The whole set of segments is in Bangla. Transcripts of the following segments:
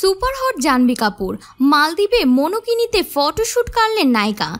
সুপারহট জানবি কাপুর মালদ্বীপে মনোকিনিতে ফটোশ্যুট কাড়লেন নায়িকা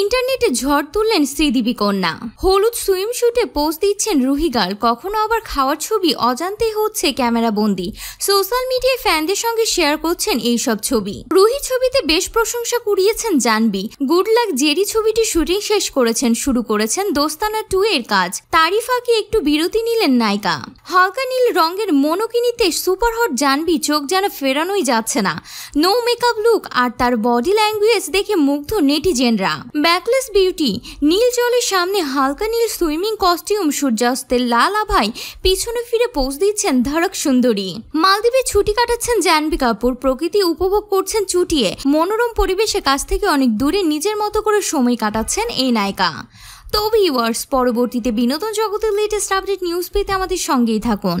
ইন্টারনেটে ঝড় তুললেন শ্রীদেবী কন্যা হলুদ সুইমশুটে পোস্ট দিচ্ছেন গার্ল কখনো আবার খাওয়ার ছবি অজান্তে হচ্ছে ক্যামেরা বন্দি সোশ্যাল মিডিয়ায় ফ্যানদের সঙ্গে শেয়ার করছেন এইসব ছবি রুহি ছবিতে বেশ প্রশংসা কুড়িয়েছেন জানবি গুড লাক জেরি ছবিটি শুটিং শেষ করেছেন শুরু করেছেন দোস্তানা টু এর কাজ তারই ফাঁকে একটু বিরতি নিলেন নায়িকা হালকা নীল রঙের মনোকিনিতে সুপারহট জানবি চোখ যেন ফেরানো কখনোই যাচ্ছে না নো মেকআপ লুক আর তার বডি ল্যাঙ্গুয়েজ দেখে মুগ্ধ নেটিজেনরা ব্যাকলেস বিউটি নীল জলের সামনে হালকা নীল সুইমিং কস্টিউম সূর্যাস্তের লাল আভাই পিছনে ফিরে পৌঁছ দিচ্ছেন ধারক সুন্দরী মালদ্বীপে ছুটি কাটাচ্ছেন জানবি কাপুর প্রকৃতি উপভোগ করছেন চুটিয়ে মনোরম পরিবেশে কাছ থেকে অনেক দূরে নিজের মতো করে সময় কাটাচ্ছেন এই নায়িকা তবে ইউয়ার্স পরবর্তীতে বিনোদন জগতের লেটেস্ট আপডেট নিউজ পেতে আমাদের সঙ্গেই থাকুন